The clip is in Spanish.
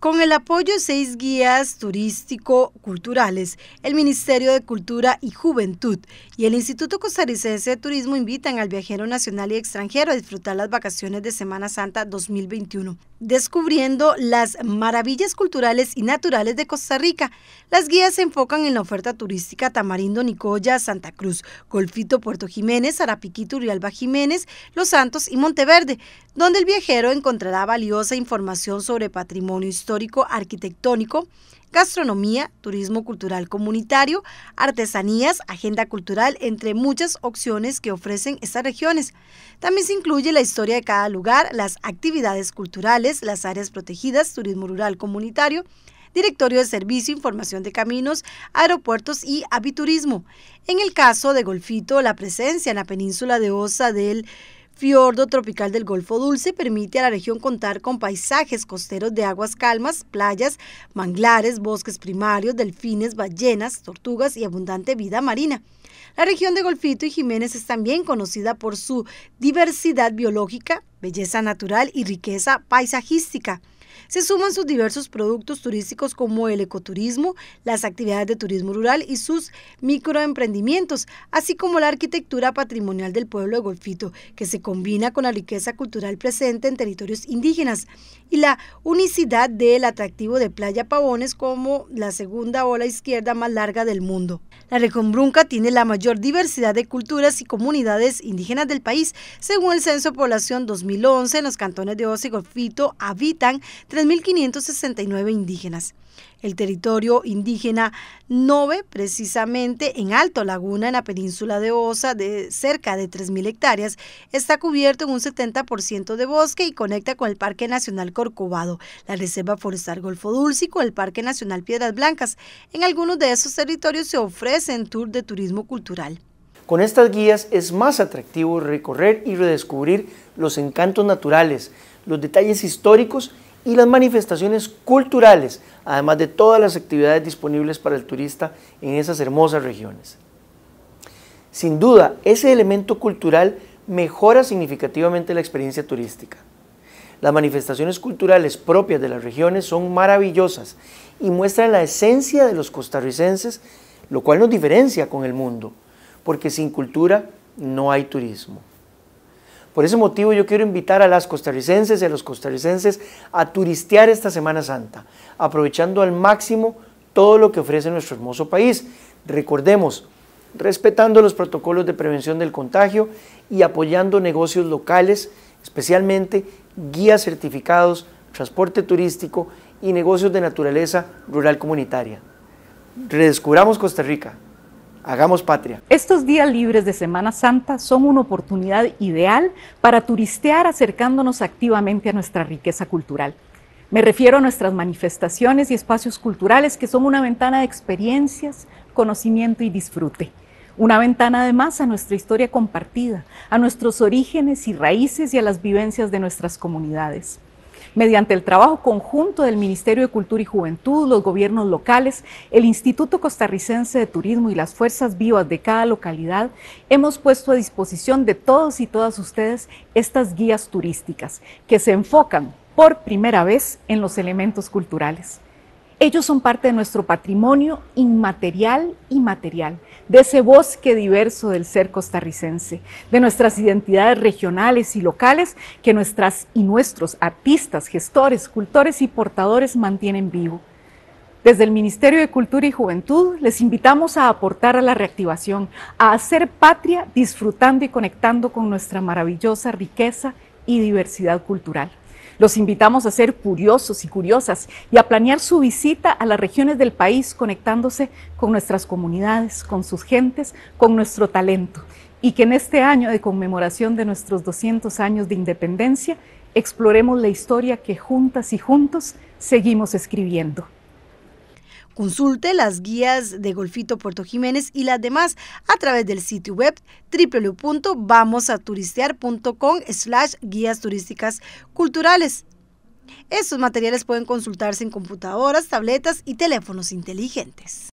Con el apoyo de seis guías turístico-culturales, el Ministerio de Cultura y Juventud y el Instituto Costarricense de Turismo invitan al viajero nacional y extranjero a disfrutar las vacaciones de Semana Santa 2021, descubriendo las maravillas culturales y naturales de Costa Rica. Las guías se enfocan en la oferta turística Tamarindo, Nicoya, Santa Cruz, Golfito, Puerto Jiménez, Arapiquito, Turrialba, Jiménez, Los Santos y Monteverde, donde el viajero encontrará valiosa información sobre patrimonio histórico histórico-arquitectónico, gastronomía, turismo cultural comunitario, artesanías, agenda cultural, entre muchas opciones que ofrecen estas regiones. También se incluye la historia de cada lugar, las actividades culturales, las áreas protegidas, turismo rural comunitario, Directorio de Servicio, Información de Caminos, Aeropuertos y aviturismo. En el caso de Golfito, la presencia en la península de Osa del fiordo tropical del Golfo Dulce permite a la región contar con paisajes costeros de aguas calmas, playas, manglares, bosques primarios, delfines, ballenas, tortugas y abundante vida marina. La región de Golfito y Jiménez es también conocida por su diversidad biológica, belleza natural y riqueza paisajística. Se suman sus diversos productos turísticos como el ecoturismo, las actividades de turismo rural y sus microemprendimientos, así como la arquitectura patrimonial del pueblo de Golfito, que se combina con la riqueza cultural presente en territorios indígenas y la unicidad del atractivo de Playa Pavones como la segunda ola izquierda más larga del mundo. La Brunca tiene la mayor diversidad de culturas y comunidades indígenas del país. Según el Censo de Población 2011, en los cantones de Osa y Golfito habitan 3.569 indígenas. El territorio indígena Nove, precisamente en Alto Laguna, en la península de Osa, de cerca de 3.000 hectáreas, está cubierto en un 70% de bosque y conecta con el Parque Nacional Corcovado, la Reserva Forestal Golfo Dulce y con el Parque Nacional Piedras Blancas. En algunos de esos territorios se ofrecen tours de turismo cultural. Con estas guías es más atractivo recorrer y redescubrir los encantos naturales, los detalles históricos y las manifestaciones culturales, además de todas las actividades disponibles para el turista en esas hermosas regiones. Sin duda, ese elemento cultural mejora significativamente la experiencia turística. Las manifestaciones culturales propias de las regiones son maravillosas y muestran la esencia de los costarricenses, lo cual nos diferencia con el mundo, porque sin cultura no hay turismo. Por ese motivo yo quiero invitar a las costarricenses y a los costarricenses a turistear esta Semana Santa, aprovechando al máximo todo lo que ofrece nuestro hermoso país. Recordemos, respetando los protocolos de prevención del contagio y apoyando negocios locales, especialmente guías certificados, transporte turístico y negocios de naturaleza rural comunitaria. Redescubramos Costa Rica. Hagamos patria. Estos días libres de Semana Santa son una oportunidad ideal para turistear acercándonos activamente a nuestra riqueza cultural. Me refiero a nuestras manifestaciones y espacios culturales que son una ventana de experiencias, conocimiento y disfrute. Una ventana además a nuestra historia compartida, a nuestros orígenes y raíces y a las vivencias de nuestras comunidades. Mediante el trabajo conjunto del Ministerio de Cultura y Juventud, los gobiernos locales, el Instituto Costarricense de Turismo y las fuerzas vivas de cada localidad, hemos puesto a disposición de todos y todas ustedes estas guías turísticas que se enfocan por primera vez en los elementos culturales. Ellos son parte de nuestro patrimonio inmaterial y material, de ese bosque diverso del ser costarricense, de nuestras identidades regionales y locales que nuestras y nuestros artistas, gestores, cultores y portadores mantienen vivo. Desde el Ministerio de Cultura y Juventud les invitamos a aportar a la reactivación, a hacer patria disfrutando y conectando con nuestra maravillosa riqueza y diversidad cultural. Los invitamos a ser curiosos y curiosas y a planear su visita a las regiones del país conectándose con nuestras comunidades, con sus gentes, con nuestro talento y que en este año de conmemoración de nuestros 200 años de independencia exploremos la historia que juntas y juntos seguimos escribiendo. Consulte las guías de Golfito Puerto Jiménez y las demás a través del sitio web www.vamosaturistear.com slash guías turísticas culturales. Estos materiales pueden consultarse en computadoras, tabletas y teléfonos inteligentes.